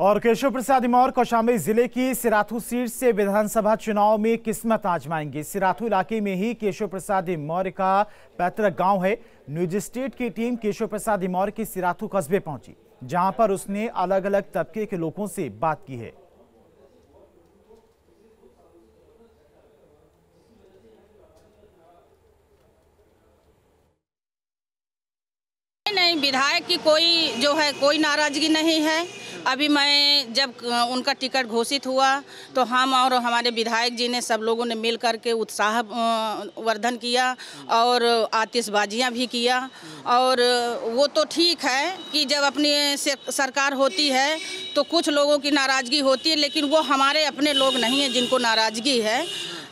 और केशव प्रसाद मौर्य कौशाम्बी जिले की सिराथू सीट से विधानसभा चुनाव में किस्मत आजमाएंगे सिराथू इलाके में ही केशव प्रसाद मौर्य का पैतृक गांव है न्यूज स्टेट की टीम केशव प्रसाद मौर्य के सिराथू कस्बे पहुंची जहां पर उसने अलग अलग तबके के लोगों से बात की है नहीं विधायक की कोई जो है कोई नाराजगी नहीं है अभी मैं जब उनका टिकट घोषित हुआ तो हम और हमारे विधायक जी ने सब लोगों ने मिल करके उत्साह वर्धन किया और आतिशबाजियाँ भी किया और वो तो ठीक है कि जब अपनी सरकार होती है तो कुछ लोगों की नाराज़गी होती है लेकिन वो हमारे अपने लोग नहीं हैं जिनको नाराज़गी है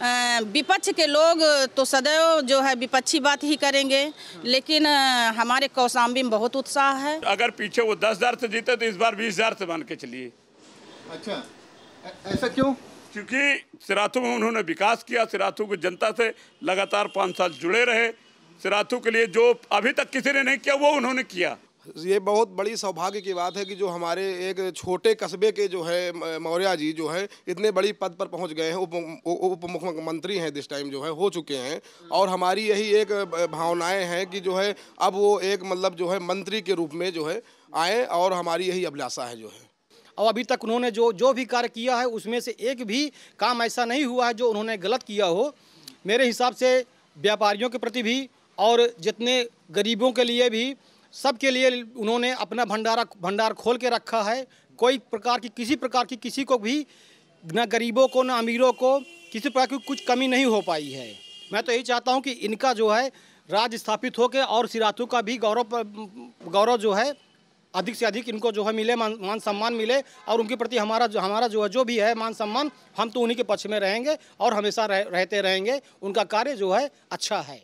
विपक्ष के लोग तो सदैव जो है विपक्षी बात ही करेंगे लेकिन हमारे कौशाम्बी में बहुत उत्साह है अगर पीछे वो दस हजार से जीते तो इस बार बीस हजार से मान के चलिए अच्छा ऐसा क्यों क्योंकि सिराथू में उन्होंने विकास किया सिराथू की जनता से लगातार पाँच साल जुड़े रहे सिराथू के लिए जो अभी तक किसी ने नहीं किया वो उन्होंने किया ये बहुत बड़ी सौभाग्य की बात है कि जो हमारे एक छोटे कस्बे के जो है मौर्या जी जो है इतने बड़ी पद पर पहुंच गए हैं उप उप मुख्यमंत्री हैं दिस टाइम जो है हो चुके हैं और हमारी यही एक भावनाएं हैं कि जो है अब वो एक मतलब जो है मंत्री के रूप में जो है आए और हमारी यही अभिलाषा है जो है और अभी तक उन्होंने जो जो भी कार्य किया है उसमें से एक भी काम ऐसा नहीं हुआ है जो उन्होंने गलत किया हो मेरे हिसाब से व्यापारियों के प्रति भी और जितने गरीबों के लिए भी सबके लिए उन्होंने अपना भंडारा भंडार खोल के रखा है कोई प्रकार की किसी प्रकार की किसी को भी न गरीबों को न अमीरों को किसी प्रकार की कुछ कमी नहीं हो पाई है मैं तो यही चाहता हूँ कि इनका जो है राज स्थापित के और सिरातों का भी गौरव गौरव जो है अधिक से अधिक इनको जो है मिले मान, मान सम्मान मिले और उनके प्रति हमारा जो हमारा जो है जो भी है मान सम्मान हम तो उन्हीं के पक्ष में रहेंगे और हमेशा रह, रहते रहेंगे उनका कार्य जो है अच्छा है